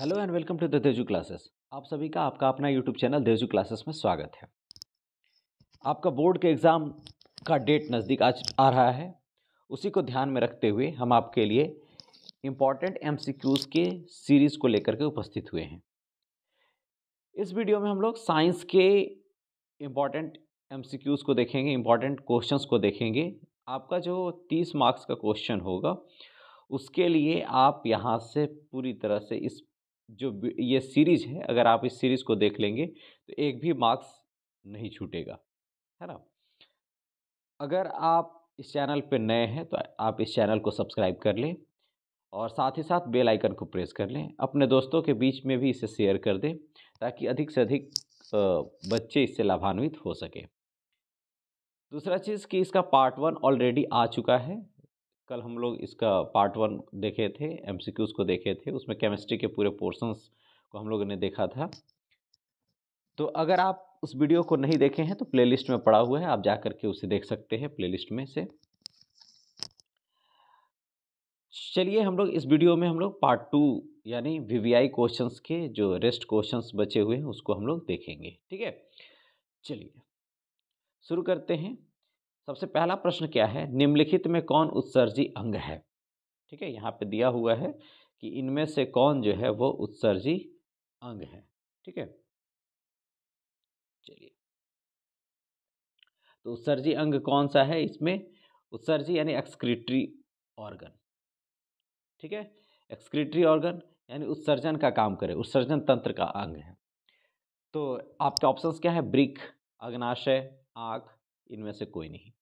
hello and welcome to the देजू classes आप सभी का आपका अपना यूट्यूब चैनल देजू क्लासेस में स्वागत है आपका बोर्ड के एग्ज़ाम का डेट नज़दीक आज आ रहा है उसी को ध्यान में रखते हुए हम आपके लिए इम्पॉर्टेंट एम के सीरीज़ को लेकर के उपस्थित हुए हैं इस वीडियो में हम लोग साइंस के इम्पॉर्टेंट एम को देखेंगे इम्पॉर्टेंट क्वेश्चन को देखेंगे आपका जो तीस मार्क्स का क्वेश्चन होगा उसके लिए आप यहाँ से पूरी तरह से इस जो ये सीरीज है अगर आप इस सीरीज को देख लेंगे तो एक भी मार्क्स नहीं छूटेगा है ना अगर आप इस चैनल पर नए हैं तो आप इस चैनल को सब्सक्राइब कर लें और साथ ही साथ बेल आइकन को प्रेस कर लें अपने दोस्तों के बीच में भी इसे शेयर कर दें ताकि अधिक से अधिक बच्चे इससे लाभान्वित हो सके दूसरा चीज़ कि इसका पार्ट वन ऑलरेडी आ चुका है कल हम लोग इसका पार्ट वन देखे थे एम को देखे थे उसमें केमिस्ट्री के पूरे पोर्सन्स को हम लोगों ने देखा था तो अगर आप उस वीडियो को नहीं देखे हैं तो प्लेलिस्ट में पड़ा हुआ है आप जा करके उसे देख सकते हैं प्लेलिस्ट में से चलिए हम लोग इस वीडियो में हम लोग पार्ट टू यानी वी वी आई क्वेश्चन के जो रेस्ट क्वेश्चन बचे हुए हैं उसको हम लोग देखेंगे ठीक है चलिए शुरू करते हैं सबसे पहला प्रश्न क्या है निम्नलिखित में कौन उत्सर्जी अंग है ठीक है यहाँ पे दिया हुआ है कि इनमें से कौन जो है वो उत्सर्जी अंग है ठीक है चलिए तो उत्सर्जी अंग कौन सा है इसमें उत्सर्जी यानी एक्सक्रीटरी ऑर्गन ठीक है एक्सक्रीटरी ऑर्गन यानी उत्सर्जन का काम करे उत्सर्जन तंत्र का अंग है तो आपके ऑप्शंस क्या है ब्रिक अग्नाशय आँख इनमें से कोई नहीं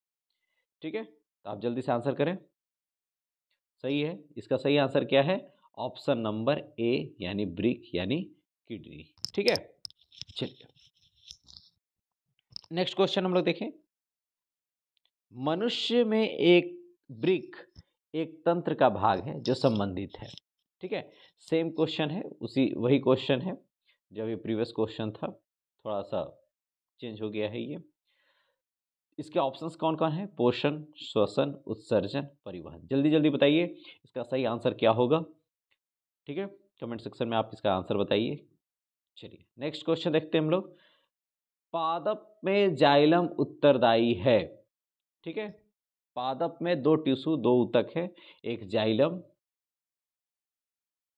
ठीक है तो आप जल्दी से आंसर करें सही है इसका सही आंसर क्या है ऑप्शन नंबर ए यानी ब्रिक यानी किडनी ठीक है चलिए नेक्स्ट क्वेश्चन हम लोग देखें मनुष्य में एक ब्रिक एक तंत्र का भाग है जो संबंधित है ठीक है सेम क्वेश्चन है उसी वही क्वेश्चन है जब ये प्रीवियस क्वेश्चन था थोड़ा सा चेंज हो गया है ये इसके ऑप्शंस कौन कौन हैं पोषण श्वसन उत्सर्जन परिवहन जल्दी जल्दी बताइए इसका सही आंसर क्या होगा ठीक है कमेंट सेक्शन में आप इसका आंसर बताइए चलिए नेक्स्ट क्वेश्चन देखते हैं हम लोग पादप में जाइलम उत्तरदायी है ठीक है पादप में दो टिश्यू दो उतक है एक जाइलम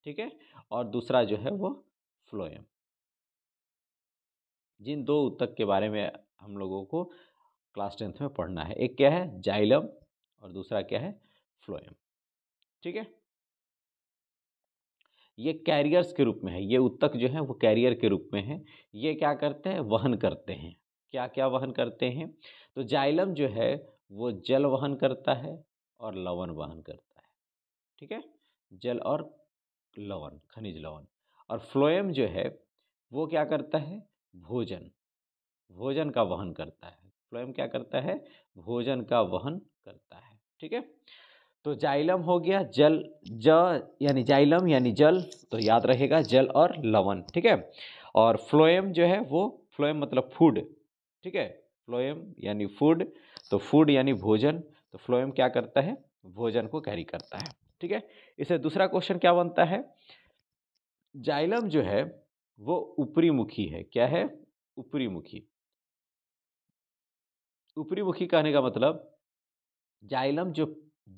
ठीक है और दूसरा जो है वो फ्लोएम जिन दो उतक के बारे में हम लोगों को क्लास टेंथ में पढ़ना है एक क्या है जाइलम और दूसरा क्या है फ्लोएम ठीक है ये कैरियर्स के रूप में है ये उत्तक जो है वो कैरियर के रूप में है ये क्या करते हैं वहन करते हैं क्या क्या वहन करते हैं तो जाइलम जो है वो जल वहन करता है और लवण वहन करता है ठीक है जल और लवण खनिज लवण और फ्लोएम जो है वो क्या करता है भोजन भोजन का वहन करता है फ्लोएम क्या करता है भोजन का वहन करता है ठीक है तो जाइलम हो गया जल ज यानी जाइलम यानी जल तो याद रहेगा जल और लवण ठीक है और फ्लोएम जो है वो फ्लोएम मतलब फूड ठीक है फ्लोएम यानी फूड तो फूड यानी भोजन तो फ्लोएम क्या करता है भोजन को कैरी करता है ठीक है इसे दूसरा क्वेश्चन क्या बनता है जाइलम जो है वो ऊपरी मुखी है क्या है ऊपरी मुखी ऊपरी मुखी कहने का मतलब जाइलम जो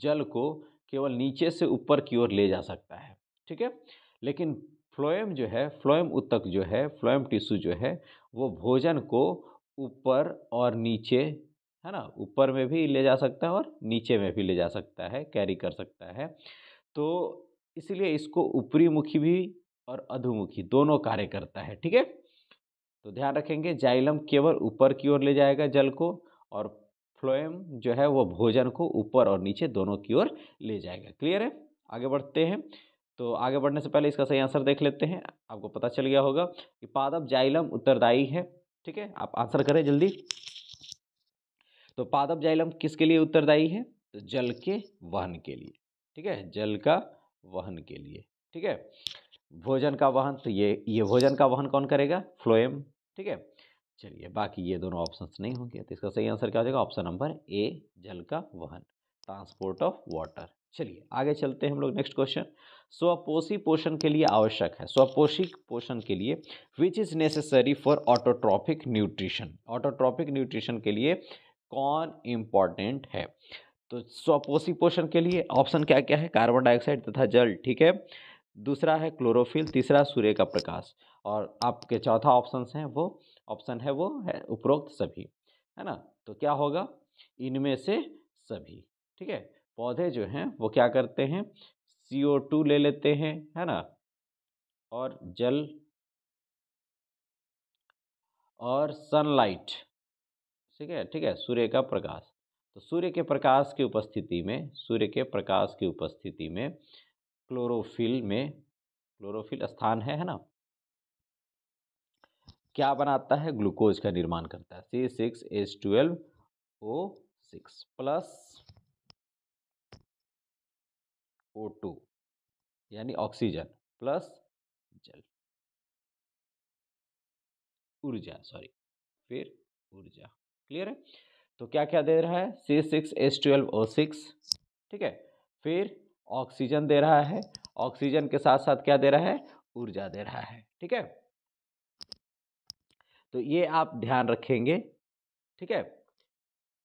जल को केवल नीचे से ऊपर की ओर ले जा सकता है ठीक है लेकिन फ्लोएम जो है फ्लोएम उत्तक जो है फ्लोएम टिश्यू जो है वो भोजन को ऊपर और नीचे है ना ऊपर में भी ले जा सकता है और नीचे में भी ले जा सकता है कैरी कर सकता है तो इसलिए इसको ऊपरी मुखी भी और अधोमुखी दोनों कार्य करता है ठीक है तो ध्यान रखेंगे जाइलम केवल ऊपर की ओर ले जाएगा जल को और फ्लोएम जो है वो भोजन को ऊपर और नीचे दोनों की ओर ले जाएगा क्लियर है आगे बढ़ते हैं तो आगे बढ़ने से पहले इसका सही आंसर देख लेते हैं आपको पता चल गया होगा कि पादप जाइलम उत्तरदायी है ठीक है आप आंसर करें जल्दी तो पादप जाइलम किसके लिए उत्तरदायी है तो जल के वहन के लिए ठीक है जल का वहन के लिए ठीक है भोजन का वहन तो ये ये भोजन का वहन कौन करेगा फ्लोएम ठीक है चलिए बाकी ये दोनों ऑप्शंस नहीं होंगे तो इसका सही आंसर क्या हो जाएगा ऑप्शन नंबर ए जल का वहन ट्रांसपोर्ट ऑफ वाटर चलिए आगे चलते हैं हम लोग नेक्स्ट क्वेश्चन स्वपोषी पोषण के लिए आवश्यक है स्वपोषी पोषण के लिए which is necessary for autotrophic nutrition autotrophic nutrition के लिए कौन इम्पॉर्टेंट है तो स्वपोषी पोषण के लिए ऑप्शन क्या क्या है कार्बन डाइऑक्साइड तथा जल ठीक है दूसरा है क्लोरोफिल तीसरा सूर्य का प्रकाश और आपके चौथा ऑप्शन हैं वो ऑप्शन है वो है उपरोक्त सभी है ना तो क्या होगा इनमें से सभी ठीक है पौधे जो हैं वो क्या करते हैं सी ओ टू ले लेते हैं है ना और जल और सनलाइट ठीक है ठीक है सूर्य का प्रकाश तो सूर्य के प्रकाश की उपस्थिति में सूर्य के प्रकाश की उपस्थिति में क्लोरोफिल में क्लोरोफिल स्थान है है ना क्या बनाता है ग्लूकोज का निर्माण करता है C six H twelve O six plus O two यानी ऑक्सीजन प्लस जल ऊर्जा सॉरी फिर ऊर्जा क्लियर है तो क्या क्या दे रहा है C six S twelve O six ठीक है फिर ऑक्सीजन दे रहा है ऑक्सीजन के साथ साथ क्या दे रहा है ऊर्जा दे रहा है ठीक है तो ये आप ध्यान रखेंगे ठीक है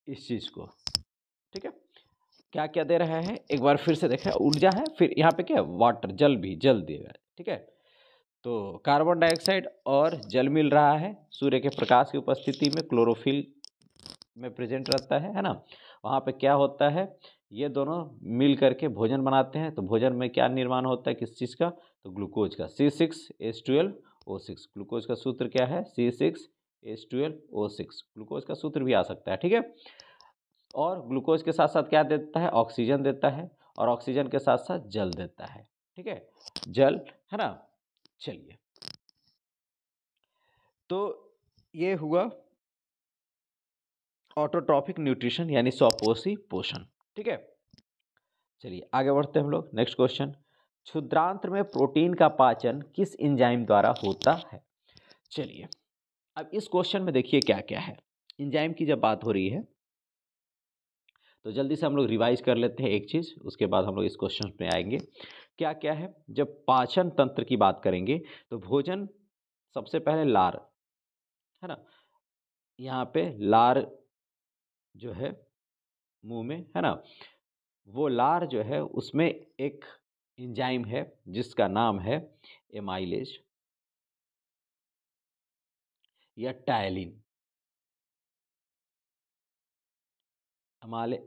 इस चीज़ को ठीक है क्या क्या दे रहा है एक बार फिर से देखें ऊर्जा है फिर यहाँ पे क्या है वाटर जल भी जल है ठीक है तो कार्बन डाइऑक्साइड और जल मिल रहा है सूर्य के प्रकाश की उपस्थिति में क्लोरोफिल में प्रेजेंट रहता है है ना वहाँ पे क्या होता है ये दोनों मिल करके भोजन बनाते हैं तो भोजन में क्या निर्माण होता है किस चीज़ का तो ग्लूकोज का C six S twelve O six glucose का सूत्र क्या है C six S twelve O six glucose का सूत्र भी आ सकता है ठीक है और ग्लूकोज के साथ साथ क्या देता है ऑक्सीजन देता है और ऑक्सीजन के साथ साथ जल देता है ठीक है जल है ना चलिए तो ये हुआ ऑटोट्रॉफिक न्यूट्रिशन यानी सोपोसी पोषण ठीक है चलिए आगे बढ़ते हैं हम लोग नेक्स्ट क्वेश्चन क्षुद्रांत में प्रोटीन का पाचन किस इंजाइम द्वारा होता है चलिए अब इस क्वेश्चन में देखिए क्या क्या है इंजाइम की जब बात हो रही है तो जल्दी से हम लोग रिवाइज कर लेते हैं एक चीज़ उसके बाद हम लोग इस क्वेश्चन में आएंगे क्या क्या है जब पाचन तंत्र की बात करेंगे तो भोजन सबसे पहले लार है ना यहाँ पे लार जो है मुंह में है ना वो लार जो है उसमें एक इंजाइम है जिसका नाम है एमाइलेज या टायलिन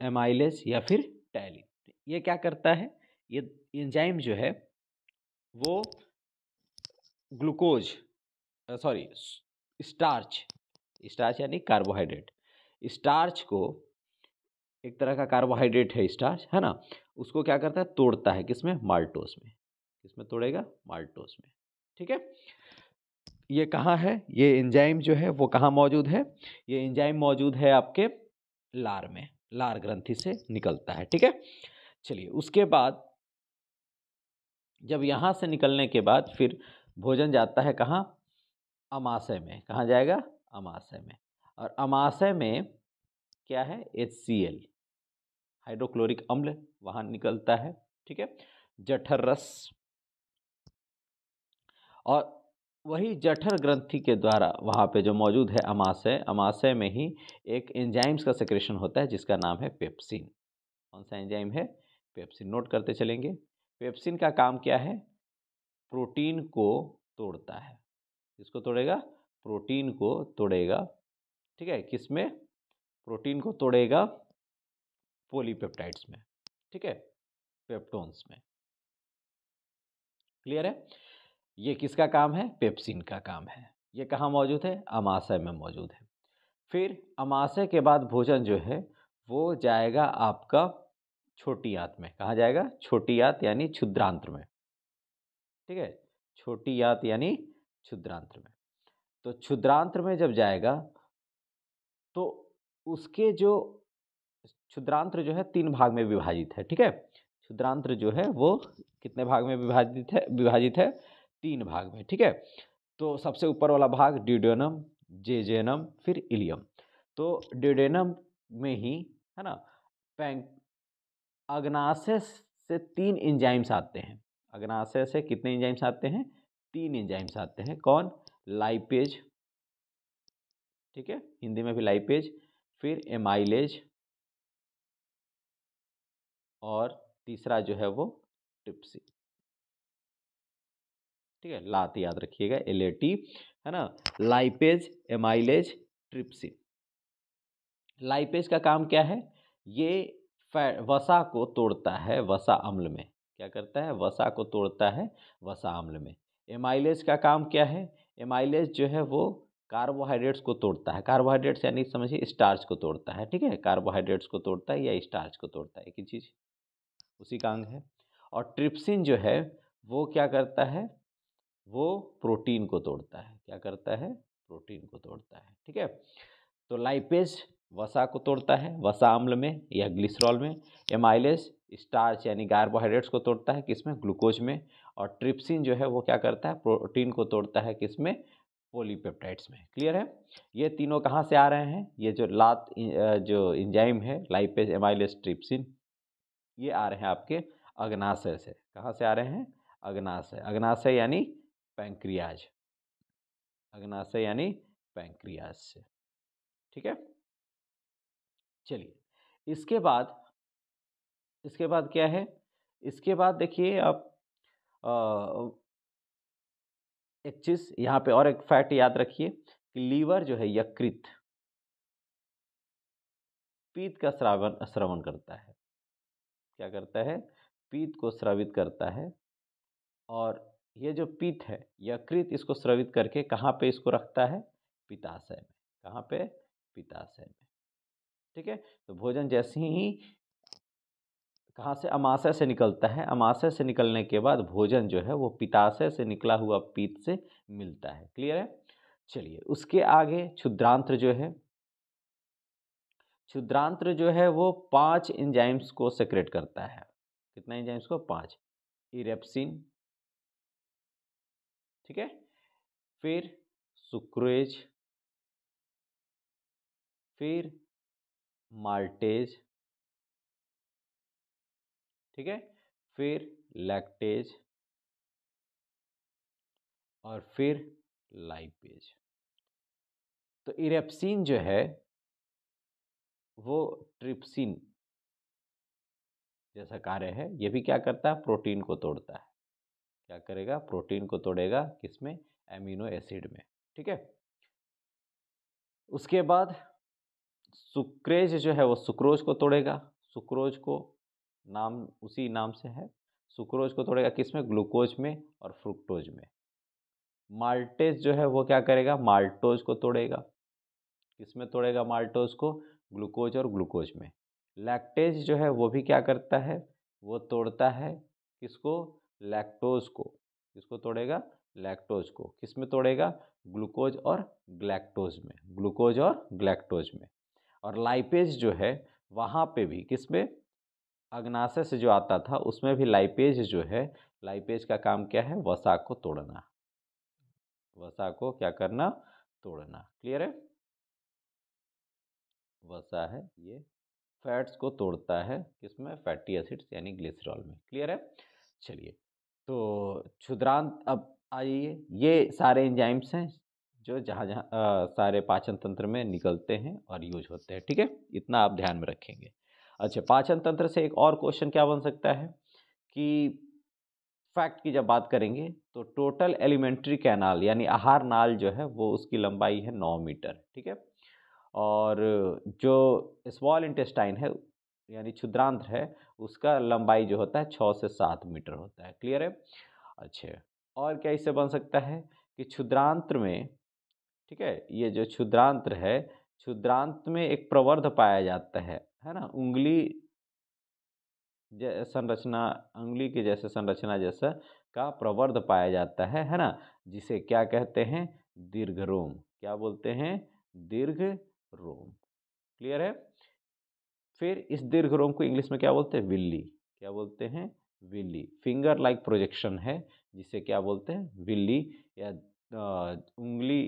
एमाइलेज या फिर टाइलिन ये क्या करता है ये इंजाइम जो है वो ग्लूकोज सॉरी स्टार्च स्टार्च यानी कार्बोहाइड्रेट स्टार्च को एक तरह का कार्बोहाइड्रेट है स्टार्च है ना उसको क्या करता है तोड़ता है किसमें माल्टोस में किसमें तोड़ेगा माल्टोस में ठीक है ये कहाँ है ये एंजाइम जो है वो कहाँ मौजूद है ये एंजाइम मौजूद है आपके लार में लार ग्रंथि से निकलता है ठीक है चलिए उसके बाद जब यहाँ से निकलने के बाद फिर भोजन जाता है कहाँ अमाशय में कहाँ जाएगा अमाशय में और अमाशय में क्या है एच सी एल हाइड्रोक्लोरिक अम्ल वहाँ निकलता है ठीक है जठर रस और वही जठर ग्रंथि के द्वारा वहाँ पे जो मौजूद है अमाशय अमाशय में ही एक एंजाइम्स का सेक्रेशन होता है जिसका नाम है पेप्सिन कौन सा एंजाइम है पेप्सिन नोट करते चलेंगे पेप्सिन का काम क्या है प्रोटीन को तोड़ता है किसको तोड़ेगा प्रोटीन को तोड़ेगा ठीक है किसमें प्रोटीन को तोड़ेगा पोलीपेप्टाइड्स में ठीक है पेप्टोन्स में क्लियर है ये किसका काम है पेप्सिन का काम है ये कहाँ मौजूद है अमाशय में मौजूद है फिर अमाशय के बाद भोजन जो है वो जाएगा आपका छोटी आंत में कहाँ जाएगा छोटी आंत यानी क्षुद्रांत्र में ठीक है छोटी आंत यानी क्षुद्रांत्र में तो क्षुद्रांत्र में जब जाएगा तो उसके जो क्षुद्रांत्र जो है तीन भाग में विभाजित है ठीक है क्षुद्रांत्र जो है वो कितने भाग में विभाजित है विभाजित है तीन भाग में ठीक है तो सबसे ऊपर वाला भाग ड्यूडोनम जेजेनम फिर इलियम तो ड्यूडेनम में ही है ना पैंक अग्नाशय से तीन इंजाइम्स आते हैं अग्नाशय से कितने इंजाइम्स आते हैं तीन इंजाइम्स आते हैं कौन लाइपेज ठीक है हिंदी में भी लाइपेज फिर एमाइलेज और तीसरा जो है वो टिप्सी ठीक है लात याद रखिएगा एल ए टी है ना लाइपेज एमाइलेज ट्रिप्सी लाइपेज का काम क्या है ये वसा को तोड़ता है वसा अम्ल में क्या करता है वसा को तोड़ता है वसा अम्ल में एमाइलेज का काम क्या है एमाइलेज जो है वो कार्बोहाइड्रेट्स को तोड़ता है कार्बोहाइड्रेट्स यानी समझिए स्टार्च को तोड़ता है ठीक है कार्बोहाइड्रेट्स को तोड़ता है या स्टार्च को तोड़ता है एक ही चीज़ उसी का अंग है और ट्रिप्सिन जो है वो क्या करता है वो प्रोटीन को तोड़ता है क्या करता है प्रोटीन को तोड़ता है ठीक है तो लाइपेज वसा को तोड़ता है वसा अम्ल में या ग्लिसरॉल में एमाइलेज स्टार्च यानी कार्बोहाइड्रेट्स को तोड़ता है किसमें ग्लूकोज में और ट्रिप्सिन जो है वो क्या करता है प्रोटीन को तोड़ता है किसमें पोलीपेप्टाइड्स में क्लियर है ये तीनों कहाँ से आ रहे हैं ये जो लात जो इंजाइम है लाइपेज एमाइलेज ट्रिप्सिन ये आ रहे हैं आपके अग्नाशय से कहाँ से आ रहे हैं अग्नाशय अग्नाशय यानी पैंक्रियाज अग्नाशय यानी पैंक्रियाज से ठीक है चलिए इसके बाद इसके बाद क्या है इसके बाद देखिए आप आ, एक चीज़ यहाँ पे और एक फैक्ट याद रखिए कि लीवर जो है यकृत पीत का श्रावण श्रवण करता है क्या करता है पीत को स्रावित करता है और ये जो पीत है यकृत इसको स्रावित करके कहाँ पे इसको रखता है पिताशय में कहाँ पे पिताशय में ठीक है तो भोजन जैसे ही कहाँ से अमाशय से निकलता है अमाशय से निकलने के बाद भोजन जो है वो पिताशय से निकला हुआ पीत से मिलता है क्लियर है चलिए उसके आगे क्षुद्रांत्र जो है क्षुद्रांत्र जो है वो पांच इंजाइम्स को सेक्रेट करता है कितना इंजाइम्स को पांच इरेप्सिन ठीक है फिर सुक्रेज फिर माल्टेज ठीक है फिर लैक्टेज और फिर लाइपेज तो इरेप्सिन जो है वो ट्रिप्सिन जैसा कार्य है ये भी क्या करता है प्रोटीन को तोड़ता है क्या करेगा प्रोटीन को तोड़ेगा किसमें एमिनो एसिड में ठीक है उसके बाद सुक्रेज जो है वो सुक्रोज को तोड़ेगा सुक्रोज को नाम उसी नाम से है सुक्रोज को तोड़ेगा किस में ग्लूकोज में और फ्रुक्टोज में माल्टेज जो है वो क्या करेगा माल्टोज को तोड़ेगा किस में तोड़ेगा माल्टोज को ग्लूकोज और ग्लूकोज में लैक्टेज जो है वो भी क्या करता है वो तोड़ता है किसको लैक्टोज को किसको तोड़ेगा लैक्टोज को किस में तोड़ेगा ग्लूकोज और ग्लैक्टोज में ग्लूकोज और ग्लैक्टोज में और लाइपेज जो है वहाँ पे भी किस में अग्नाशय से जो आता था उसमें भी लाइपेज जो है लाइपेज का काम क्या है वसा को तोड़ना वसा को क्या करना तोड़ना क्लियर है वसा है ये फैट्स को तोड़ता है किसमें फैटी एसिड्स यानी ग्लिसरॉल में क्लियर है चलिए तो क्षुद्रांत अब आइए ये सारे एंजाइम्स हैं जो जहाँ जहाँ सारे पाचन तंत्र में निकलते हैं और यूज होते हैं ठीक है इतना आप ध्यान में रखेंगे अच्छा पाचन तंत्र से एक और क्वेश्चन क्या बन सकता है कि फैक्ट की जब बात करेंगे तो टोटल एलिमेंट्री कैनाल यानी आहार नाल जो है वो उसकी लंबाई है नौ मीटर ठीक है और जो स्मॉल इंटेस्टाइन है यानी क्षुद्रांत्र है उसका लंबाई जो होता है छः से सात मीटर होता है क्लियर है अच्छा और क्या इससे बन सकता है कि क्षुद्रांत्र में ठीक है ये जो क्षुद्रांत्र है क्षुद्रांत में एक प्रवर्ध पाया जाता है है ना उंगली संरचना उंगली के जैसे संरचना जैसा का प्रवर्ध पाया जाता है है ना जिसे क्या कहते हैं दीर्घ रोम क्या बोलते हैं दीर्घ रोम क्लियर है फिर इस दीर्घ रोम को इंग्लिश में क्या बोलते हैं विल्ली क्या बोलते हैं विल्ली फिंगर लाइक प्रोजेक्शन है जिसे क्या बोलते हैं विल्ली या उंगली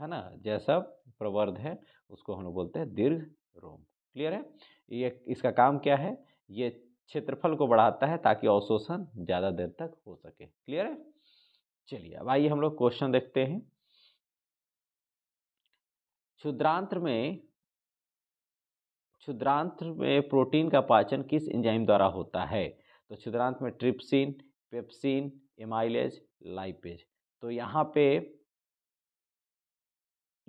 है ना जैसा प्रवर्ध है उसको हम लोग बोलते हैं दीर्घ रोम क्लियर है ये इसका काम क्या है ये क्षेत्रफल को बढ़ाता है ताकि अवशोषण ज़्यादा देर तक हो सके क्लियर है चलिए अब आइए हम लोग क्वेश्चन देखते हैं क्षुद्रांत्र में क्षुद्रांत्र में प्रोटीन का पाचन किस एंजाइम द्वारा होता है तो क्षुद्रांत में ट्रिप्सिन पेप्सिन एमाइलेज लाइपेज तो यहाँ पे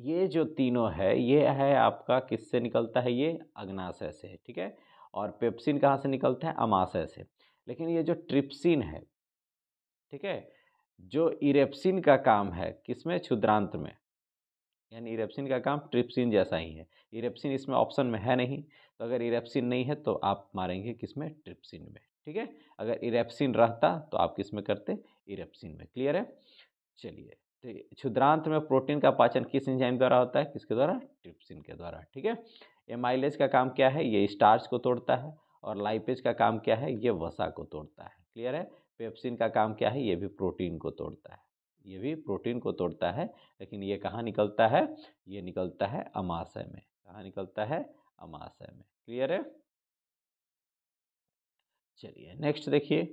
ये जो तीनों है ये है आपका किससे निकलता है ये अग्नाशय से ठीक है और पेप्सिन कहाँ से निकलता है अमाशय से लेकिन ये जो ट्रिप्सिन है ठीक है जो इरेप्सिन का काम है किसमें क्षुद्रांत में यानी इरेप्सिन का काम ट्रिप्सिन जैसा ही है इरेप्सिन इसमें ऑप्शन में है नहीं तो अगर इरेप्सिन नहीं है तो आप मारेंगे किस में ट्रिप्सिन में ठीक है अगर इरेप्सिन रहता तो आप किस में करते इरेप्सिन में क्लियर है चलिए तो क्षुद्रांत में प्रोटीन का पाचन किस इंजाइम द्वारा होता है किसके द्वारा ट्रिप्सिन के द्वारा ठीक है एमाइलेज का काम क्या है ये स्टार्च को तोड़ता है और लाइपेज का काम क्या है ये वसा को तोड़ता है क्लियर है पेप्सिन का काम क्या है ये भी प्रोटीन को तोड़ता है ये भी प्रोटीन को तोड़ता है लेकिन ये कहाँ निकलता है ये निकलता है अमाशय में कहाँ निकलता है अमाशय में क्लियर है चलिए नेक्स्ट देखिए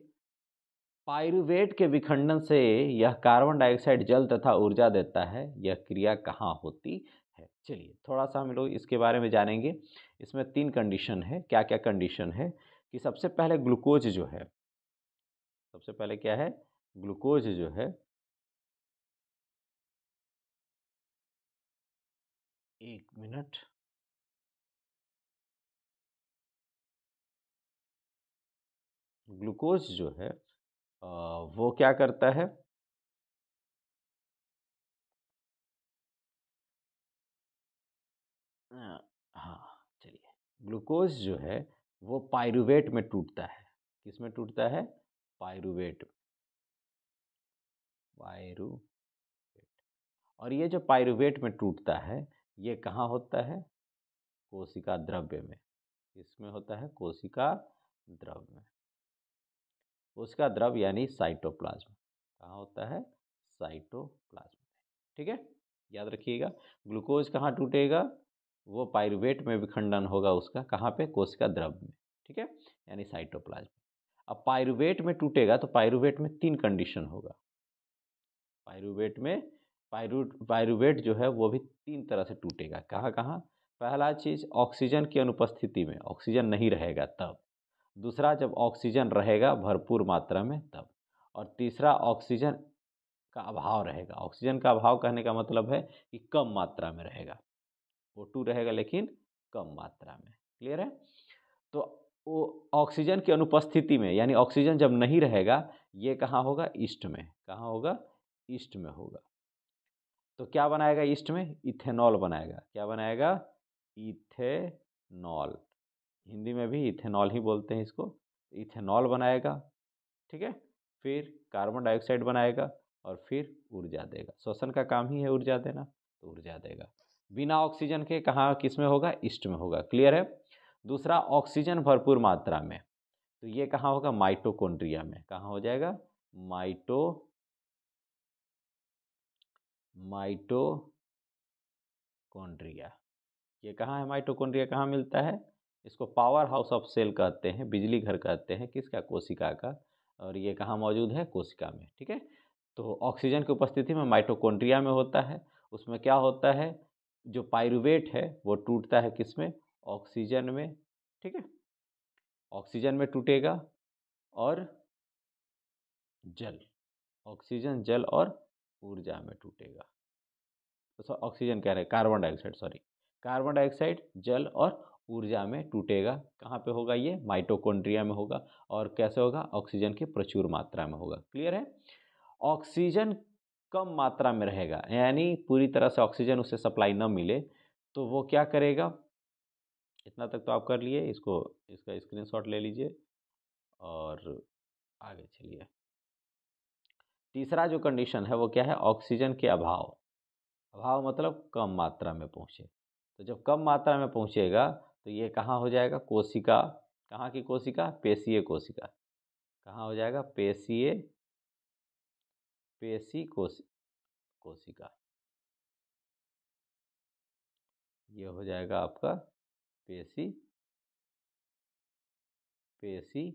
पायरुवेट के विखंडन से यह कार्बन डाइऑक्साइड जल तथा ऊर्जा देता है यह क्रिया कहाँ होती है चलिए थोड़ा सा हम लोग इसके बारे में जानेंगे इसमें तीन कंडीशन है क्या क्या कंडीशन है कि सबसे पहले ग्लूकोज जो है सबसे पहले क्या है ग्लूकोज जो है एक मिनट ग्लूकोज जो है वो क्या करता है हाँ चलिए ग्लूकोज जो है वो पायरुवेट में टूटता है किस में टूटता है पायरुवेट पायरुवेट और ये जो पायरुवेट में टूटता है ये कहाँ होता है कोशिका द्रव्य में इसमें होता है कोशिका द्रव्य में कोशिका द्रव्य यानी साइटोप्लाज्म कहाँ होता है साइटोप्लाज्म ठीक है याद रखिएगा ग्लूकोज कहाँ टूटेगा वो पायरुवेट में विखंडन होगा उसका कहाँ पे कोशिका द्रव्य में ठीक है यानी साइटोप्लाज्म अब पायरुवेट में टूटेगा तो पायरुवेट में तीन कंडीशन होगा पायरुवेट में पायरूट पायरुवेट जो है वो भी तीन तरह से टूटेगा कहाँ कहाँ पहला चीज़ ऑक्सीजन की अनुपस्थिति में ऑक्सीजन नहीं रहेगा तब दूसरा जब ऑक्सीजन रहेगा भरपूर मात्रा में तब और तीसरा ऑक्सीजन का अभाव रहेगा ऑक्सीजन का अभाव कहने का मतलब है कि कम मात्रा में रहेगा ओ टू रहेगा लेकिन कम मात्रा में क्लियर है तो वो ऑक्सीजन की अनुपस्थिति में यानी ऑक्सीजन जब नहीं रहेगा ये कहाँ होगा ईस्ट में कहाँ होगा ईस्ट में होगा तो क्या बनाएगा ईस्ट में इथेनॉल बनाएगा क्या बनाएगा इथेनॉल हिंदी में भी इथेनॉल ही बोलते हैं इसको इथेनॉल बनाएगा ठीक है फिर कार्बन डाइऑक्साइड बनाएगा और फिर ऊर्जा देगा श्वसन का काम ही है ऊर्जा देना तो ऊर्जा देगा बिना ऑक्सीजन के कहाँ किस में होगा ईस्ट में होगा क्लियर है दूसरा ऑक्सीजन भरपूर मात्रा में तो ये कहाँ होगा माइटोकोन्ड्रिया में कहाँ हो जाएगा माइटो माइटोकॉन्ड्रिया ये कहाँ है माइटोकॉन्ड्रिया कहाँ मिलता है इसको पावर हाउस ऑफ सेल कहते हैं बिजली घर कहते हैं किसका कोशिका का और ये कहाँ मौजूद है कोशिका में ठीक है तो ऑक्सीजन की उपस्थिति में माइटोकॉन्ड्रिया में होता है उसमें क्या होता है जो पायरुवेट है वो टूटता है किस में ऑक्सीजन में ठीक है ऑक्सीजन में टूटेगा और जल ऑक्सीजन जल और ऊर्जा में टूटेगा तो सर ऑक्सीजन कह रहे हैं carbon dioxide sorry carbon dioxide जल और ऊर्जा में टूटेगा कहाँ पे होगा ये माइटोकॉन्ड्रिया में होगा और कैसे होगा ऑक्सीजन की प्रचुर मात्रा में होगा क्लियर है ऑक्सीजन कम मात्रा में रहेगा यानी पूरी तरह से ऑक्सीजन उसे सप्लाई न मिले तो वो क्या करेगा इतना तक तो आप कर लिए इसको इसका स्क्रीनशॉट ले लीजिए और आगे चलिए तीसरा जो कंडीशन है वो क्या है ऑक्सीजन के अभाव अभाव मतलब कम मात्रा में पहुँचे तो जब कम मात्रा में पहुँचेगा तो ये कहाँ हो जाएगा कोशिका कहाँ की कोशिका पेशीय कोशिका कहाँ हो जाएगा पेशीय पेशी कोशि कोशिका ये हो जाएगा आपका पेशी पेशी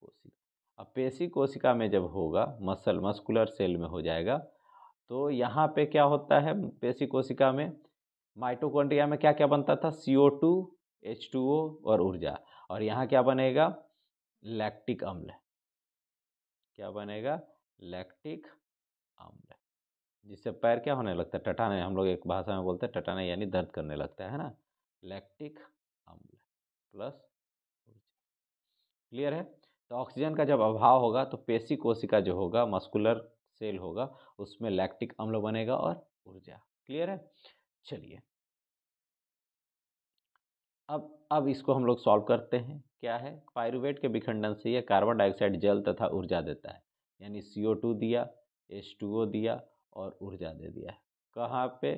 कोशिका अब पेशी कोशिका में जब होगा मसल मस्कुलर सेल में हो जाएगा तो यहाँ पे क्या होता है पेशी कोशिका में माइटोकॉन्ड्रिया में क्या क्या बनता था C O two H two O और ऊर्जा और यहाँ क्या बनेगा लैक्टिक अम्ल क्या बनेगा लैक्टिक अम्ल जिससे पैर क्या होने लगता है टटाने हम लोग एक भाषा में बोलते हैं टटाने यानी दर्द करने लगता है ना लैक्टिक अम्ल प्लस ऊर्जा क्लियर है तो ऑक्सीजन का जब अभाव होगा तो पेशी कोशिका जो होगा मस्कुलर सेल होगा उसमें लैक्टिक अम्ल बनेगा और ऊर्जा क्लियर है चलिए अब अब इसको हम लोग सॉल्व करते हैं क्या है पायरुवेट के विखंडन से यह कार्बन डाइऑक्साइड जल तथा ऊर्जा देता है यानी टू दिया ओ दिया और ऊर्जा दे दिया कहाँ पे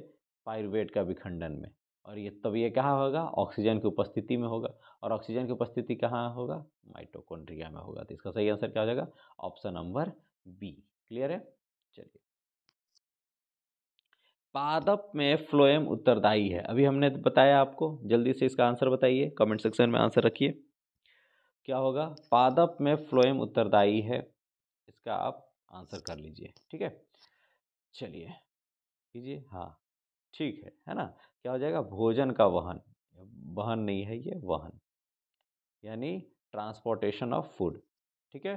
पायरुवेट का विखंडन में और ये तब ये कहाँ होगा ऑक्सीजन की उपस्थिति में होगा और ऑक्सीजन की उपस्थिति कहाँ होगा माइटोकॉन्ड्रिया में होगा तो इसका सही आंसर क्या हो जाएगा ऑप्शन नंबर बी क्लियर है चलिए पादप में फ्लोएम उत्तरदायी है अभी हमने तो बताया आपको जल्दी से इसका आंसर बताइए कमेंट सेक्शन में आंसर रखिए क्या होगा पादप में फ्लोएम उत्तरदायी है इसका आप आंसर कर लीजिए ठीक है चलिए कीजिए हाँ ठीक है है ना क्या हो जाएगा भोजन का वहन वहन नहीं है ये वहन यानी ट्रांसपोर्टेशन ऑफ फूड ठीक है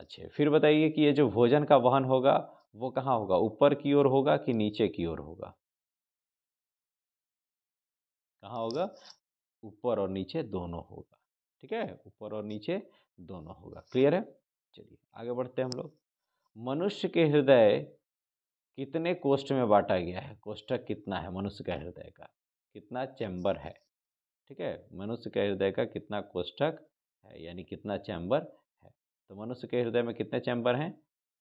अच्छे फिर बताइए कि ये जो भोजन का वहन होगा वो कहाँ होगा ऊपर की ओर होगा कि नीचे की ओर होगा कहाँ होगा ऊपर और नीचे दोनों होगा ठीक है ऊपर और नीचे दोनों होगा क्लियर है चलिए आगे बढ़ते हैं हम लोग मनुष्य के हृदय कितने कोष्ठ में बांटा गया है कोष्ठक कितना है मनुष्य का हृदय का कितना चैम्बर है ठीक है मनुष्य के हृदय का कितना कोष्ठक है यानी कितना चैम्बर है तो मनुष्य के हृदय में कितने चैम्बर हैं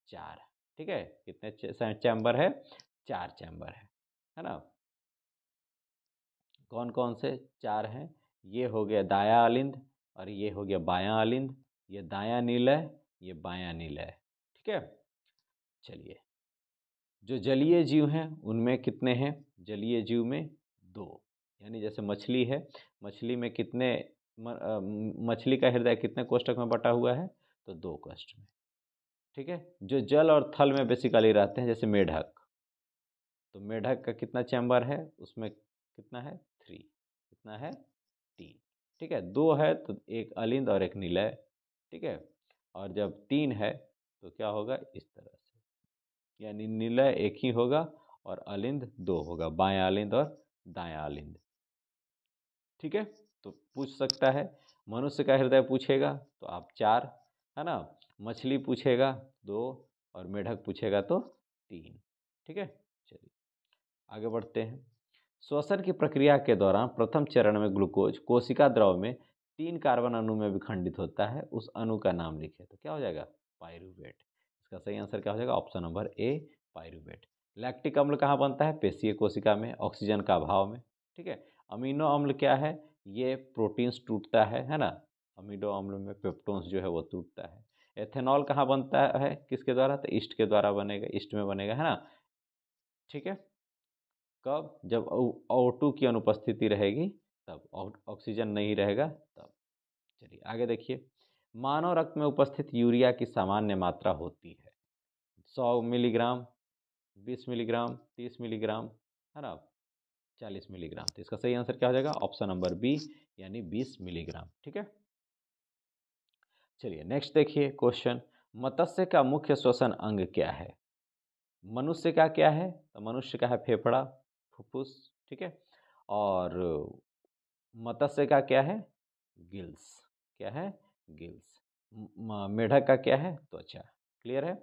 चार ठीक है कितने चैम्बर है चार चैम्बर है है ना कौन कौन से चार हैं ये हो गया दाया आलिंद और ये हो गया बायां आलिंद ये नील नीलय ये बायां नीलय ठीक है चलिए जो जलीय जीव हैं उनमें कितने हैं जलीय जीव में दो यानी जैसे मछली है मछली में कितने मछली का हृदय कितने कोष्टक में बटा हुआ है तो दो कष्ट में ठीक है जो जल और थल में बेसिकली रहते हैं जैसे मेढक तो मेढक का कितना चैम्बर है उसमें कितना है थ्री कितना है तीन ठीक है दो है तो एक अलिंद और एक नीलय ठीक है और जब तीन है तो क्या होगा इस तरह से यानी नीलय एक ही होगा और अलिंद दो होगा बाया अलिंद और दाया अलिंद ठीक है तो पूछ सकता है मनुष्य का हृदय पूछेगा तो आप चार है ना मछली पूछेगा दो और मेढक पूछेगा तो तीन ठीक है चलिए आगे बढ़ते हैं श्वसन की प्रक्रिया के दौरान प्रथम चरण में ग्लूकोज कोशिका द्रव में तीन कार्बन अणु में विखंडित होता है उस अणु का नाम लिखे तो क्या हो जाएगा पायरुवेट इसका सही आंसर क्या हो जाएगा option number A pyruvate lactic अम्ल कहाँ बनता है पेशीय कोशिका में ऑक्सीजन का अभाव में ठीक है अमीनो अम्ल क्या है ये प्रोटीन्स टूटता है है ना अमीनो अम्ल में पेप्टोन्स जो है वो टूटता है एथेनॉल कहाँ बनता है किसके द्वारा तो ईस्ट के द्वारा बनेगा ईस्ट में बनेगा है ना ठीक है कब जब ओ टू की अनुपस्थिति रहेगी तब ऑक्सीजन नहीं रहेगा तब चलिए आगे देखिए मानव रक्त में उपस्थित यूरिया की सामान्य मात्रा होती है सौ मिलीग्राम बीस मिलीग्राम तीस मिलीग्राम है ना 40 मिलीग्राम तो इसका सही आंसर क्या हो जाएगा ऑप्शन नंबर बी यानी 20 मिलीग्राम ठीक है चलिए नेक्स्ट देखिए क्वेश्चन मत्स्य का मुख्य श्वसन अंग क्या है मनुष्य का क्या है तो मनुष्य का है फेफड़ा फुफ्फुस ठीक है और मत्स्य का क्या है गिल्स क्या है गिल्स मेढक का क्या है त्वचा क्लियर है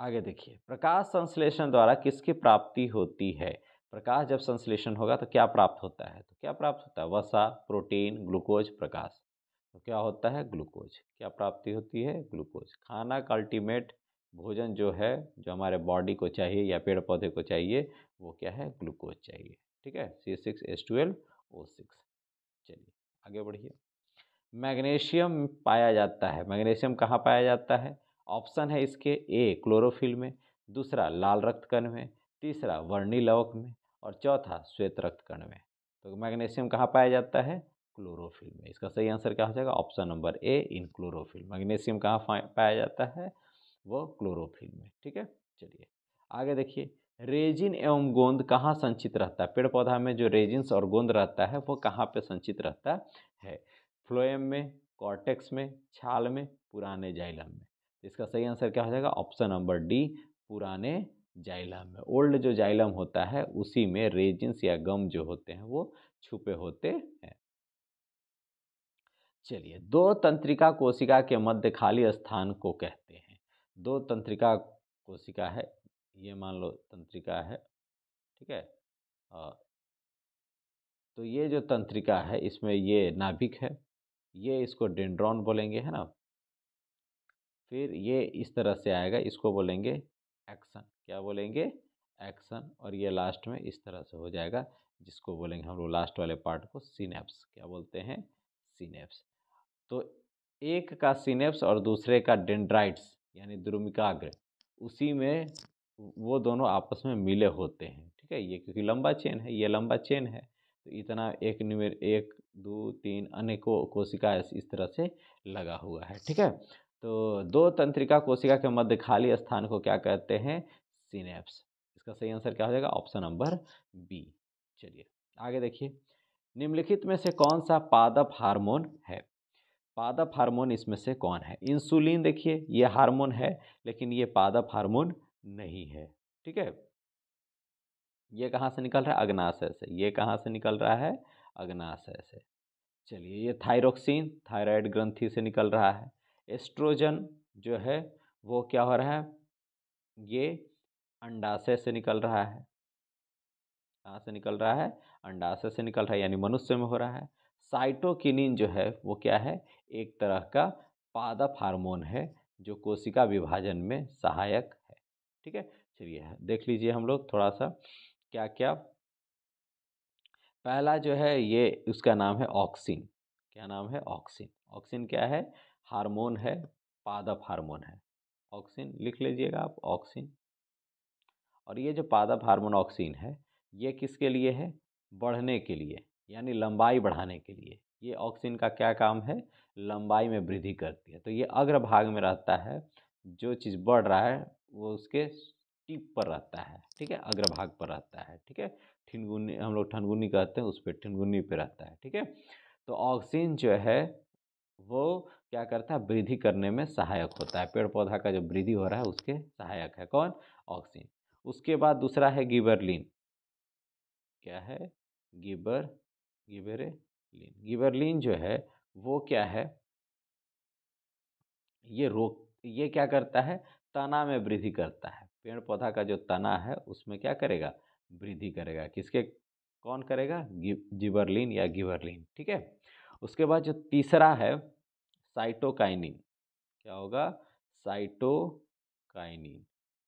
आगे देखिए प्रकाश संश्लेषण द्वारा किसकी प्राप्ति होती है प्रकाश जब संश्लेषण होगा तो क्या प्राप्त होता है तो क्या प्राप्त होता है वसा प्रोटीन ग्लूकोज प्रकाश तो क्या होता है ग्लूकोज क्या प्राप्ति होती है ग्लूकोज खाना का अल्टीमेट भोजन जो है जो हमारे बॉडी को चाहिए या पेड़ पौधे को चाहिए वो क्या है ग्लूकोज चाहिए ठीक है C six S twelve O six चलिए आगे बढ़िए मैग्नीशियम पाया जाता है मैग्नीशियम कहाँ पाया जाता है ऑप्शन है इसके ए क्लोरोफिल में दूसरा लाल रक्त कण में तीसरा वर्णी लवक में और चौथा श्वेत रक्त कण में तो मैग्नीशियम कहाँ पाया जाता है क्लोरोफिल में इसका सही आंसर क्या हो जाएगा option number A in chlorophyll magnesium कहाँ पाया जाता है वो क्लोरोफिल में ठीक है चलिए आगे देखिए रेजिन एवं गोंद कहाँ संचित रहता है पेड़ पौधा में जो रेजिन्स और गोंद रहता है वो कहाँ पे संचित रहता है फ्लोएम में कॉर्टेक्स में छाल में पुराने जाइलम में इसका सही आंसर क्या हो जाएगा ऑप्शन नंबर डी पुराने जाइलम में ओल्ड जो जाइलम होता है उसी में रेजिन्स या गम जो होते हैं वो छुपे होते हैं चलिए दो तंत्रिका कोशिका के मध्य खाली स्थान को कहते हैं दो तंत्रिका कोशिका है ये मान लो तंत्रिका है ठीक है तो ये जो तंत्रिका है इसमें ये नाभिक है ये इसको डेंड्रॉन बोलेंगे है ना फिर ये इस तरह से आएगा इसको बोलेंगे एक्शन क्या बोलेंगे एक्शन और ये लास्ट में इस तरह से हो जाएगा जिसको बोलेंगे हम लोग लास्ट वाले पार्ट को सीनेप्स क्या बोलते हैं सीनेप्स तो एक का सीनेप्स और दूसरे का डेंड्राइट्स यानी द्रुमिकाग्र उसी में वो दोनों आपस में मिले होते हैं ठीक है ये क्योंकि लंबा चेन है ये लंबा चेन है तो इतना एक निमेर एक दो तीन अनेकों कोशिका इस तरह से लगा हुआ है ठीक है तो दो तंत्रिका कोशिका के मध्य खाली स्थान को क्या कहते हैं सिनेप्स इसका सही आंसर क्या हो जाएगा ऑप्शन नंबर बी चलिए आगे देखिए निम्नलिखित में से कौन सा पादप हार्मोन है पादप हार्मोन इसमें से कौन है इंसुलिन देखिए ये हार्मोन है लेकिन ये पादप हार्मोन नहीं है ठीक है ये कहाँ से निकल रहा है अग्नाशय से ये कहाँ से निकल रहा है अग्नाशय से चलिए ये थायरोक्सिन थायराइड ग्रंथि से निकल रहा है एस्ट्रोजन जो है वो क्या हो रहा है ये अंडाशय से निकल रहा है कहाँ से निकल रहा है अंडाशय से निकल रहा है यानी मनुष्य में हो रहा है साइटोकिनिन जो है वो क्या है एक तरह का पादप हार्मोन है जो कोशिका विभाजन में सहायक है ठीक है चलिए देख लीजिए हम लोग थोड़ा सा क्या क्या पहला जो है ये उसका नाम है ऑक्सिन क्या नाम है ऑक्सिन ऑक्सिन क्या है हार्मोन है पादप हार्मोन है ऑक्सिन लिख लीजिएगा आप ऑक्सिन और ये जो पादप हार्मोन ऑक्सिन है ये किसके लिए है बढ़ने के लिए यानी लंबाई बढ़ाने के लिए ये ऑक्सिन का क्या काम है लंबाई में वृद्धि करती है तो ये अग्रभाग में रहता है जो चीज़ बढ़ रहा है वो उसके टिप पर रहता है ठीक है अग्रभाग पर रहता है ठीक है ठिनगुनी हम लोग ठनगुनी कहते हैं उस पर ठिनगुनी पे रहता है ठीक है तो ऑक्सीजन जो है वो क्या करता है वृद्धि करने में सहायक होता है पेड़ पौधा का जो वृद्धि हो रहा है उसके सहायक है कौन ऑक्सीजन उसके बाद दूसरा है गिबरलिन क्या है गिबर गिबरेलिन गिबरलिन जो है वो क्या है ये रोक ये क्या करता है तना में वृद्धि करता है पेड़ पौधा का जो तना है उसमें क्या करेगा वृद्धि करेगा किसके कौन करेगा गिबरलिन या गिबरलिन ठीक है उसके बाद जो तीसरा है साइटोकाइनिन क्या होगा साइटोकाइनिन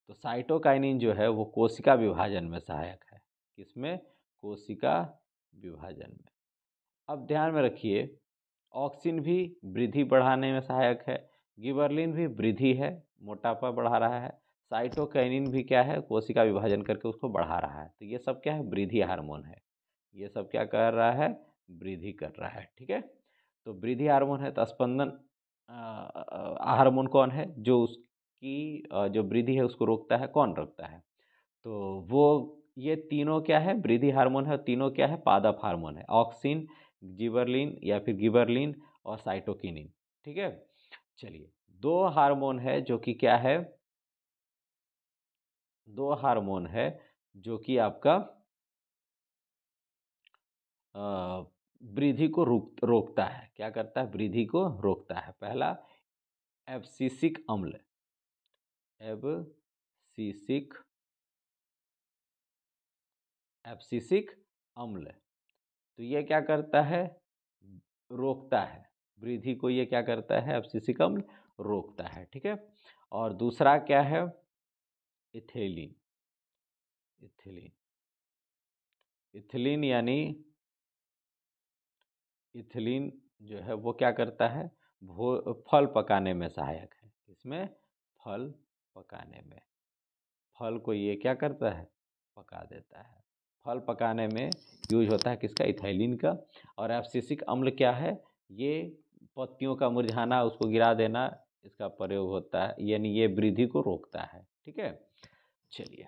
तो साइटोकाइनिन जो है वो कोशिका विभाजन में सहायक है किसमें कोशिका विभाजन में अब ध्यान में रखिए ऑक्सिन भी वृद्धि बढ़ाने में सहायक है गिबरलिन भी वृद्धि है मोटापा बढ़ा रहा है साइटोकाइनिन भी क्या है कोशिका विभाजन करके उसको बढ़ा रहा है तो ये सब क्या है वृद्धि हार्मोन है ये सब क्या कर रहा है वृद्धि कर रहा है ठीक है तो वृद्धि हार्मोन है तो स्पंदन हार्मोन कौन है जो उसकी जो वृद्धि है उसको रोकता है कौन रोकता है तो वो ये तीनों क्या है वृद्धि हार्मोन है तीनों क्या है पादप हार्मोन है ऑक्सिन जिबरलिन या फिर गिबरलिन और साइटोकिनिन ठीक है चलिए दो हार्मोन है जो कि क्या है दो हार्मोन है जो कि आपका वृद्धि को रोक रोकता है क्या करता है वृद्धि को रोकता है पहला एफसीसिक अम्ल एबसीसिक एब्सिसिक अम्ल तो ये क्या करता है रोकता है वृद्धि को ये क्या करता है एफसीसिक अम्ल रोकता है ठीक है और दूसरा क्या है इथेलिन इथेलिन इथेलिन यानी इथिलीन जो है वो क्या करता है भो फल पकाने में सहायक है इसमें फल पकाने में फल को ये क्या करता है पका देता है फल पकाने में यूज होता है किसका इथाइलिन का और एफसीसिक अम्ल क्या है ये पत्तियों का मुरझाना उसको गिरा देना इसका प्रयोग होता है यानी ये वृद्धि को रोकता है ठीक है चलिए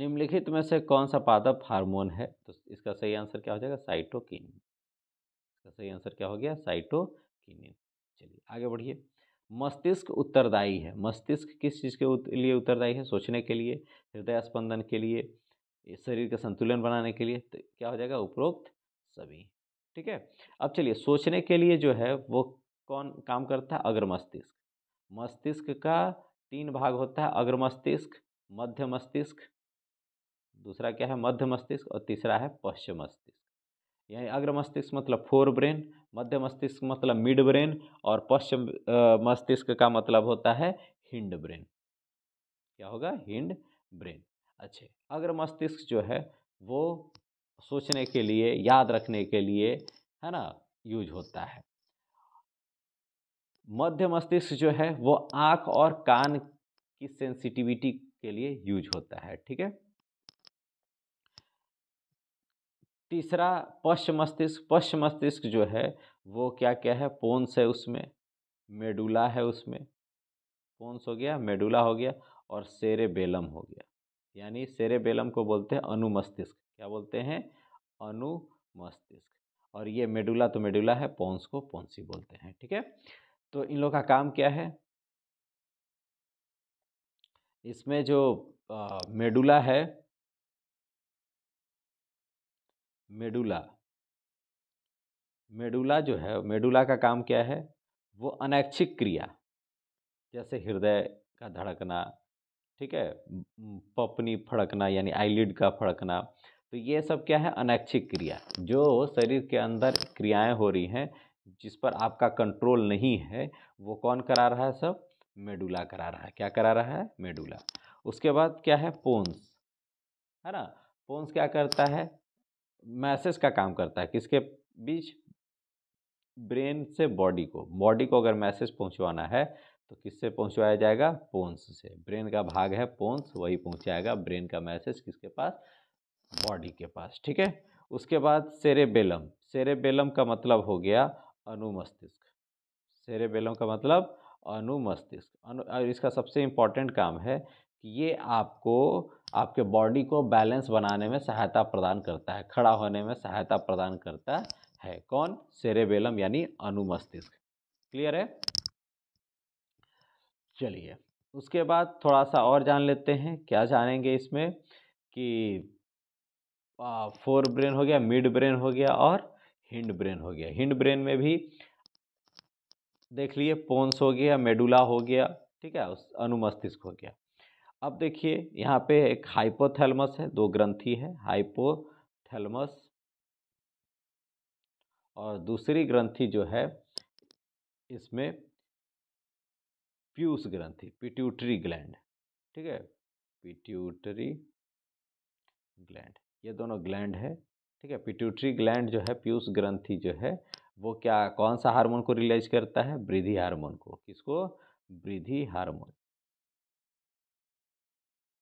निम्नलिखित में से कौन सा पादप हार्मोन है तो इसका सही आंसर क्या हो जाएगा साइटोकिन इसका सही आंसर क्या हो गया साइटोकिनिन चलिए आगे बढ़िए मस्तिष्क उत्तरदायी है मस्तिष्क किस चीज़ के लिए उत्तरदायी है सोचने के लिए हृदय स्पंदन के लिए शरीर का संतुलन बनाने के लिए तो क्या हो जाएगा उपरोक्त सभी ठीक है अब चलिए सोचने के लिए जो है वो कौन काम करता है अग्र मस्तिष्क मस्तिष्क का तीन भाग होता है अग्र मस्तिष्क मध्य मस्तिष्क दूसरा क्या है मध्य मस्तिष्क और तीसरा है पश्चिम मस्तिष्क यानी अग्र मस्तिष्क मतलब फोर ब्रेन मध्य मस्तिष्क मतलब मिड ब्रेन और पश्चिम मस्तिष्क का मतलब होता है हिंड ब्रेन क्या होगा हिंड ब्रेन अच्छे अग्र मस्तिष्क जो है वो सोचने के लिए याद रखने के लिए है ना यूज होता है मध्य मस्तिष्क जो है वो आँख और कान की सेंसिटिविटी के लिए यूज होता है ठीक है तीसरा पश्च मस्तिष्क पश्च मस्तिष्क जो है वो क्या क्या है पोन्स है उसमें मेडुला है उसमें पोन्स हो गया मेडुला हो गया और सेरे बेलम हो गया यानी सेरे बेलम को बोलते हैं अनुमस्तिष्क क्या बोलते हैं अनुमस्तिष्क और ये मेडुला तो मेडुला है पोन्स को पोन्सी बोलते हैं ठीक है तो इन लोग का काम क्या है इसमें जो आ, मेडुला है मेडुला मेडुला जो है मेडुला का काम क्या है वो अनैच्छिक क्रिया जैसे हृदय का धड़कना ठीक है पपनी फड़कना यानी आईलिड का फड़कना तो ये सब क्या है अनैच्छिक क्रिया जो शरीर के अंदर क्रियाएं हो रही हैं जिस पर आपका कंट्रोल नहीं है वो कौन करा रहा है सब मेडुला करा रहा है क्या करा रहा है मेडुला उसके बाद क्या है पोन्स है ना पोन्स क्या करता है मैसेज का काम करता है किसके बीच ब्रेन से बॉडी को बॉडी को अगर मैसेज पहुंचवाना है तो किससे पहुंचवाया जाएगा पोन्स से ब्रेन का भाग है पोन्स वही पहुंचाएगा ब्रेन का मैसेज किसके पास बॉडी के पास ठीक है उसके बाद सेरेबेलम सेरेबेलम का मतलब हो गया अनुमस्तिष्क सेरेबेलम का मतलब अनुमस्तिष्क अनु इसका सबसे इम्पॉर्टेंट काम है कि ये आपको आपके बॉडी को बैलेंस बनाने में सहायता प्रदान करता है खड़ा होने में सहायता प्रदान करता है कौन सेरेबेलम यानी अनुमस्तिष्क क्लियर है चलिए उसके बाद थोड़ा सा और जान लेते हैं क्या जानेंगे इसमें कि फोर ब्रेन हो गया मिड ब्रेन हो गया और हिंड ब्रेन हो गया हिंड ब्रेन में भी देख लिए पोन्स हो गया मेडुला हो गया ठीक है उस अनुमस्तिष्क हो गया अब देखिए यहाँ पे एक हाइपोथैलमस है दो ग्रंथि है हाइपोथैलमस और दूसरी ग्रंथि जो है इसमें प्यूस ग्रंथि पिट्यूटरी ग्लैंड ठीक है पिट्यूटरी ग्लैंड ये दोनों ग्लैंड है ठीक है पिट्यूटरी ग्लैंड जो है प्यूस ग्रंथि जो है वो क्या कौन सा हार्मोन को रिलीज करता है वृद्धि हार्मोन को किसको वृद्धि हार्मोन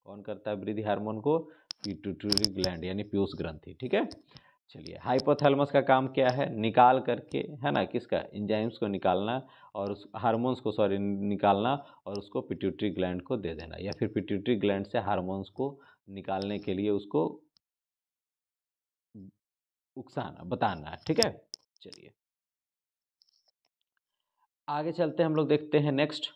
कौन करता है वृद्धि हार्मोन को पिट्यूटरी ग्लैंड यानी पीयूष ग्रंथि ठीक है चलिए हाइपोथैलेमस का काम क्या है निकाल करके है ना किसका इंजाइम्स को निकालना और उस हार्मोन्स को सॉरी निकालना और उसको पिट्यूटरी ग्लैंड को दे देना या फिर पिट्यूटरी ग्लैंड से हार्मोन्स को निकालने के लिए उसको उकसाना बताना ठीक है चलिए आगे चलते हम लोग देखते हैं नेक्स्ट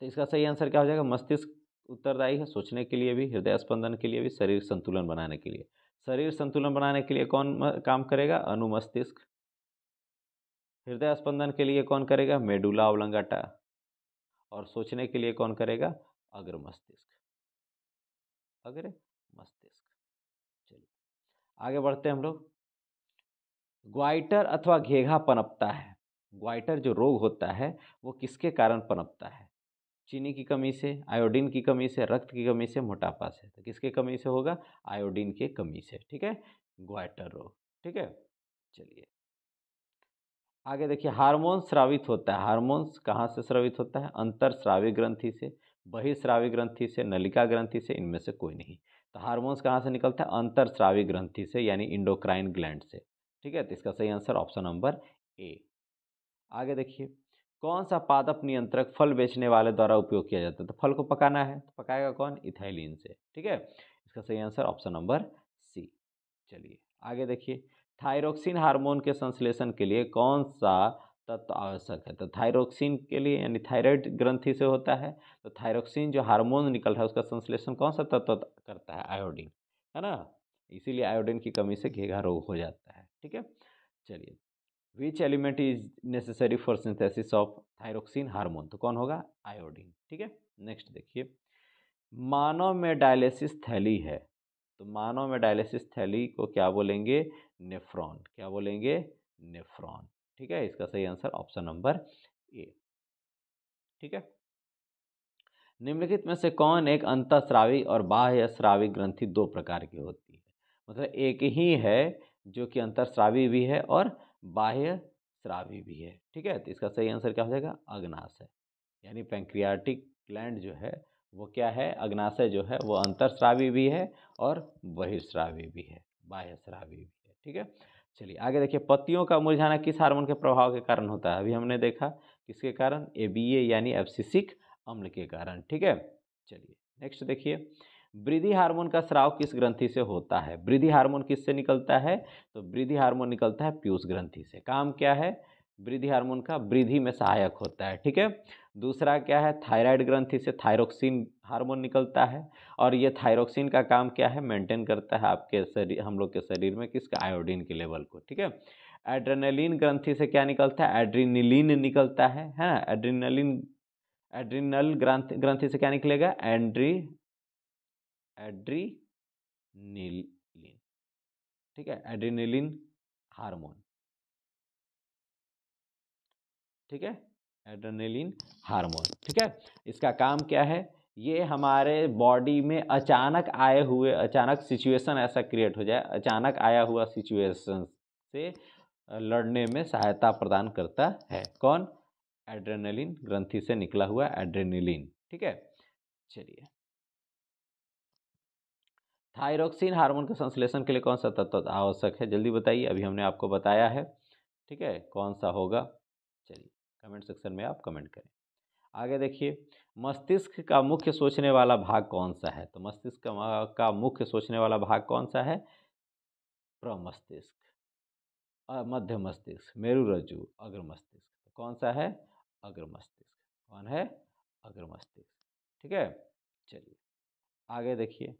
तो इसका सही आंसर क्या हो जाएगा मस्तिष्क उत्तरदायी है सोचने के लिए भी हृदय स्पंदन के लिए भी शरीर संतुलन बनाने के लिए शरीर संतुलन बनाने के लिए कौन काम करेगा अनुमस्तिष्क हृदय स्पंदन के लिए कौन करेगा मेडुला अवलंगाटा और सोचने के लिए कौन करेगा अग्र मस्तिष्क अग्र मस्तिष्क चलिए आगे बढ़ते हैं हम लोग ग्वाइटर अथवा घेघा पनपता है ग्वाइटर जो रोग होता है वो किसके कारण पनपता है चीनी की कमी से आयोडीन की कमी से रक्त की कमी से मोटापा से तो किसके कमी से होगा आयोडीन के कमी से ठीक है ग्वाइटर रोग ठीक है चलिए आगे देखिए हार्मोन स्रावित होता है हार्मोन्स कहाँ से स्रावित होता है अंतर स्रावी ग्रंथि से बहिश्राविक ग्रंथि से नलिका ग्रंथि से इनमें से कोई नहीं तो हार्मोन्स कहाँ से निकलता है अंतर स्रावी ग्रंथि से यानी इंडोक्राइन ग्लैंड से ठीक है तो इसका सही आंसर ऑप्शन नंबर ए आगे देखिए कौन सा पादप नियंत्रक फल बेचने वाले द्वारा उपयोग किया जाता है तो फल को पकाना है तो पकाएगा कौन इथाइलिन से ठीक है इसका सही आंसर ऑप्शन नंबर सी चलिए आगे देखिए थायरोक्सिन हार्मोन के संश्लेषण के लिए कौन सा तत्व आवश्यक है तो थायरोक्सिन के लिए यानी थायराइड ग्रंथि से होता है तो थायरोक्सिन जो हार्मोन निकल रहा है उसका संश्लेषण कौन सा तत्व करता है आयोडीन है ना इसीलिए आयोडीन की कमी से घेघा रोग हो जाता है ठीक है चलिए which element is necessary for synthesis of thyroxine hormone तो कौन होगा आयोडीन ठीक है नेक्स्ट देखिए मानव में डायलिसिस थैली है तो मानव में डायलिसिस थैली को क्या बोलेंगे नेफ्रॉन क्या बोलेंगे नेफ्रॉन ठीक है इसका सही आंसर ऑप्शन नंबर ए ठीक है निम्नलिखित में से कौन एक अंतःस्रावी और बाह्य स्रावी ग्रंथि दो प्रकार की होती है मतलब एक ही है जो कि अंतरस्रावी भी है और बाह्य स्रावी भी है ठीक है तो इसका सही आंसर क्या हो जाएगा अग्नाशय यानी पैंक्रियाटिक ग्लैंड जो है वो क्या है अग्नाशय जो है वो अंतरश्रावी भी है और बहिर्स्रावी भी है बाह्य स्रावी भी है ठीक है चलिए आगे देखिए पत्तियों का मुरझाना किस हार्मोन के प्रभाव के कारण होता है अभी हमने देखा किसके कारण ए बी ए यानी एब्सिसिक अम्ल के कारण ठीक है चलिए नेक्स्ट देखिए वृद्धि हार्मोन का स्राव किस ग्रंथि से होता है वृद्धि हार्मोन किससे निकलता है तो वृद्धि हार्मोन निकलता है पीयूष ग्रंथि से काम क्या है वृद्धि हार्मोन का वृद्धि में सहायक होता है ठीक है दूसरा क्या है थायराइड ग्रंथि से थायरोक्सिन हार्मोन निकलता है और ये थायरोक्सिन का काम क्या है मेंटेन करता है आपके शरीर हम लोग के शरीर में किसका आयोडीन के लेवल को ठीक है एड्रेनलिन ग्रंथि से क्या निकलता है एड्रीनिलीन निकलता है है ना एड्रीनलिन एड्रीनल ग्रंथ ग्रंथि से क्या निकलेगा एंड्री एड्रीनिलिन ठीक है एड्रीनिलिन हार्मोन ठीक है एड्रेनलिन हार्मोन ठीक है इसका काम क्या है ये हमारे बॉडी में अचानक आए हुए अचानक सिचुएशन ऐसा क्रिएट हो जाए अचानक आया हुआ सिचुएशन से लड़ने में सहायता प्रदान करता है कौन एड्रेनलिन ग्रंथि से निकला हुआ एड्रेनलिन ठीक है चलिए थायरोक्सिन हार्मोन के संश्लेषण के लिए कौन सा तत्व आवश्यक है जल्दी बताइए अभी हमने आपको बताया है ठीक है कौन सा होगा चलिए कमेंट सेक्शन में आप कमेंट करें आगे देखिए मस्तिष्क का मुख्य सोचने वाला भाग कौन सा है तो मस्तिष्क का मुख्य सोचने वाला भाग कौन सा है प्रमस्तिष्क मध्य मस्तिष्क मेरु रज्जु अग्र मस्तिष्क तो कौन सा है अग्र मस्तिष्क कौन है अग्र मस्तिष्क ठीक है चलिए आगे देखिए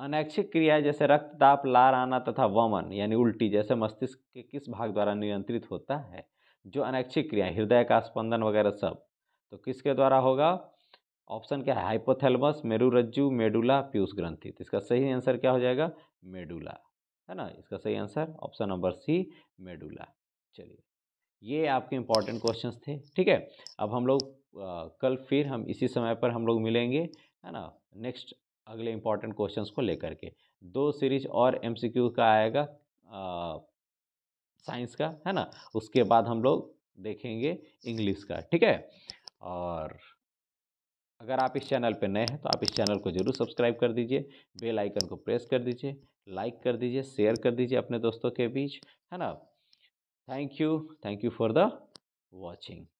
अनैच्छिक क्रिया जैसे ताप लार आना तथा वमन यानी उल्टी जैसे मस्तिष्क के किस भाग द्वारा नियंत्रित होता है जो अनैच्छिक क्रिया हृदय का स्पंदन वगैरह सब तो किसके द्वारा होगा ऑप्शन क्या है हाइपोथेलमस मेरुरज्जु मेडुला पीयूष ग्रंथि तो इसका सही आंसर क्या हो जाएगा मेडुला है ना इसका सही answer option number C medulla चलिए ये आपके इंपॉर्टेंट क्वेश्चंस थे ठीक है अब हम लोग कल फिर हम इसी समय पर हम लोग मिलेंगे है ना नेक्स्ट अगले इंपॉर्टेंट क्वेश्चंस को लेकर के दो सीरीज और एमसीक्यू का आएगा साइंस का है ना उसके बाद हम लोग देखेंगे इंग्लिश का ठीक है और अगर आप इस चैनल पर नए हैं तो आप इस चैनल को जरूर सब्सक्राइब कर दीजिए बेल आइकन को प्रेस कर दीजिए लाइक कर दीजिए शेयर कर दीजिए अपने दोस्तों के बीच है ना thank you thank you for the watching